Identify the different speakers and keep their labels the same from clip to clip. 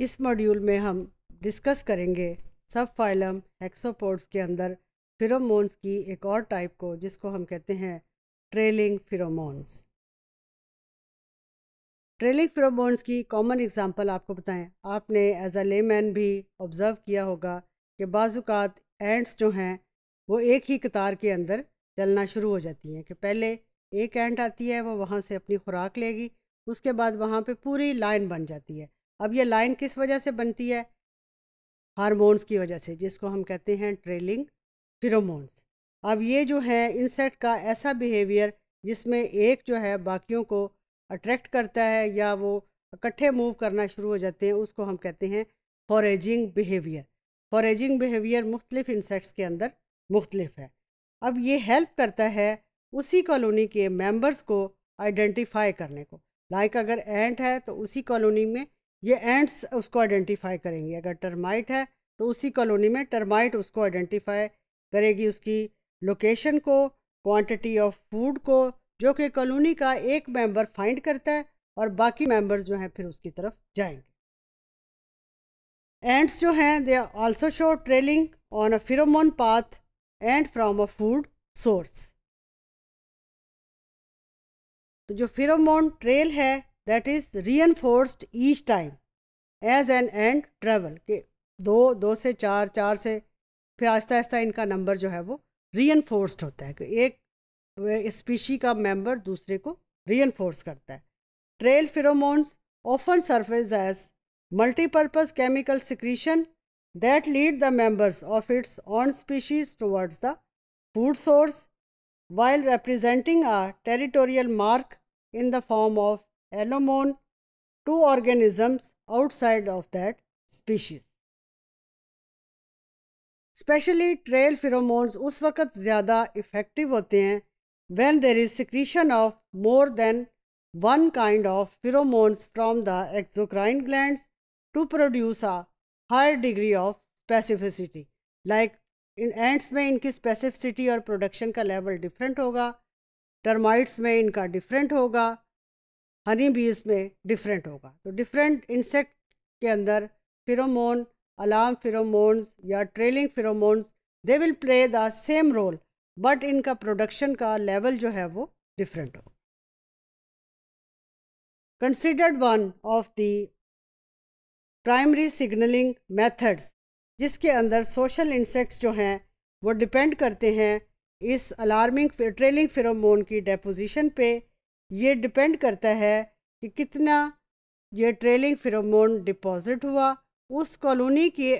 Speaker 1: इस मॉड्यूल में हम डिस्कस करेंगे सब फाइलम हेक्सोपोड्स के अंदर फिरोमोन्स की एक और टाइप को जिसको हम कहते हैं ट्रेलिंग फिरोमोन्स ट्रेलिंग फिरोमोन्स की कॉमन एग्जांपल आपको बताएं आपने एज अ लेमैन भी ऑब्ज़र्व किया होगा कि बाजुकात एंड्स जो हैं वो एक ही कतार के अंदर चलना शुरू हो जाती हैं कि पहले एक एंट आती है वो वहाँ से अपनी खुराक लेगी उसके बाद वहाँ पे पूरी लाइन बन जाती है अब ये लाइन किस वजह से बनती है हारमोन्स की वजह से जिसको हम कहते हैं ट्रेलिंग फिरोमोन्स अब ये जो है इंसेक्ट का ऐसा बिहेवियर जिसमें एक जो है बाकियों को अट्रैक्ट करता है या वो इकट्ठे मूव करना शुरू हो जाते हैं उसको हम कहते हैं फॉरेजिंग बिहेवियर फॉरेजिंग बिहेवियर मुख्तलिफ इंसेक्ट्स के अंदर मुख्तलिफ है अब ये हेल्प करता है उसी कॉलोनी के मेंबर्स को आइडेंटिफाई करने को लाइक अगर एंट है तो उसी कॉलोनी में ये एंट्स उसको आइडेंटिफाई करेंगी अगर टर्माइट है तो उसी कॉलोनी में टर्माइट उसको आइडेंटिफाई करेगी उसकी लोकेशन को क्वांटिटी ऑफ फूड को जो कि कॉलोनी का एक मेंबर फाइंड करता है और बाकी मेंबर्स जो हैं फिर उसकी तरफ जाएंगे एंड्स जो हैं they are also show trailing on a pheromone path and from a food source तो जो फिरोमोन ट्रेल है that is reinforced each time as an ant travel के दो दो से चार चार से फिर आहिस्ता आस्ता इनका नंबर जो है वो री एनफोर्सड होता है एक स्पीशी का मेम्बर दूसरे को री एनफोर्स करता है trail pheromones often surface as multipurpose chemical secretion that lead the members of its own species towards the food source while representing a territorial mark in the form of allomone to organisms outside of that species especially trail pheromones उस वक़्त ज़्यादा effective होते हैं when there is secretion of more than one kind of pheromones from the exocrine gland to produce a higher degree of specificity like in ants में इनकी specificity और production का level different होगा टर्माइट्स में इनका different होगा हनी बीज में डिफरेंट होगा तो डिफरेंट इंसेक्ट के अंदर फिरोमोन अलार्म फिरोमोन्स या trailing pheromones they will play the same role but इनका प्रोडक्शन का लेवल जो है वो डिफरेंट होगा considered one of the primary signalling methods जिसके अंदर सोशल इंसेक्ट्स जो हैं वो डिपेंड करते हैं इस अलार्मिंग ट्रेलिंग फिरोमोन की डेपोजिशन पे ये डिपेंड करता है कि कितना ये ट्रेलिंग फिरोमोन डिपॉजिट हुआ उस कॉलोनी के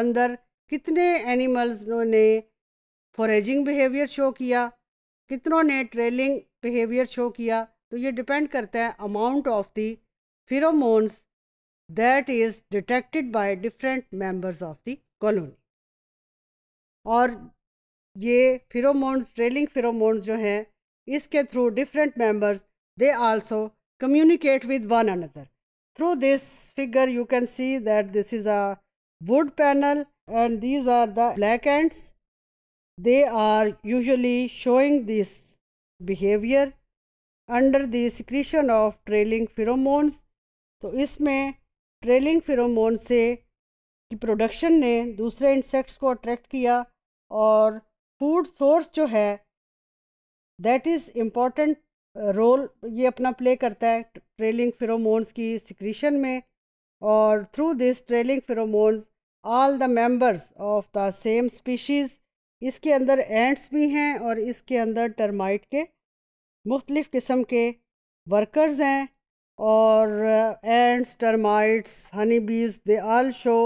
Speaker 1: अंदर कितने एनिमल्स ने फॉरेजिंग बिहेवियर शो किया कितनों ने ट्रेलिंग बिहेवियर शो किया तो ये डिपेंड करता है amount of the pheromones that is detected by different members of the colony और ये फिरोमोन्स ट्रेलिंग फिरोमोन्स जो हैं इसके through different members they also communicate with one another through this figure you can see that this is a wood panel and these are the black ants they are usually showing this behaviour under the secretion of trailing pheromones तो इसमें trailing फिरोमोन से की production ने दूसरे insects को attract किया और food source जो है दैट इज़ इम्पॉर्टेंट रोल ये अपना प्ले करता है ट्रेलिंग फिरोमोन्स की सिक्रीशन में और through this trailing pheromones all the members of the same species इसके अंदर एंट्स भी हैं और इसके अंदर टर्माइट के मुख्तलिफ़ किस्म के वर्कर्स हैं और ants termites honey bees they all show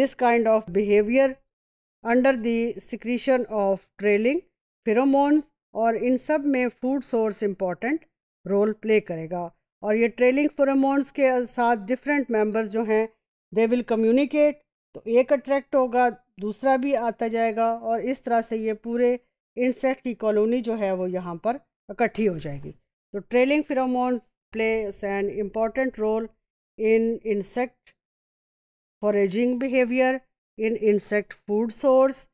Speaker 1: this kind of behaviour under the secretion of trailing pheromones और इन सब में food source important role play करेगा और ये ट्रेलिंग फोरमोन्स के साथ डिफरेंट मेंबर्स जो हैं दे विल कम्युनिकेट तो एक अट्रैक्ट होगा दूसरा भी आता जाएगा और इस तरह से ये पूरे इंसेक्ट की कॉलोनी जो है वो यहाँ पर इकट्ठी हो जाएगी तो trailing pheromones plays an important role in insect foraging behaviour in insect food source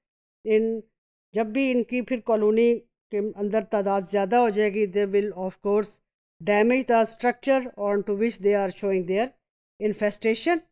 Speaker 1: in जब भी इनकी फिर कॉलोनी के अंदर तादाद ज़्यादा हो जाएगी they will of course damage the structure on to which they are showing their infestation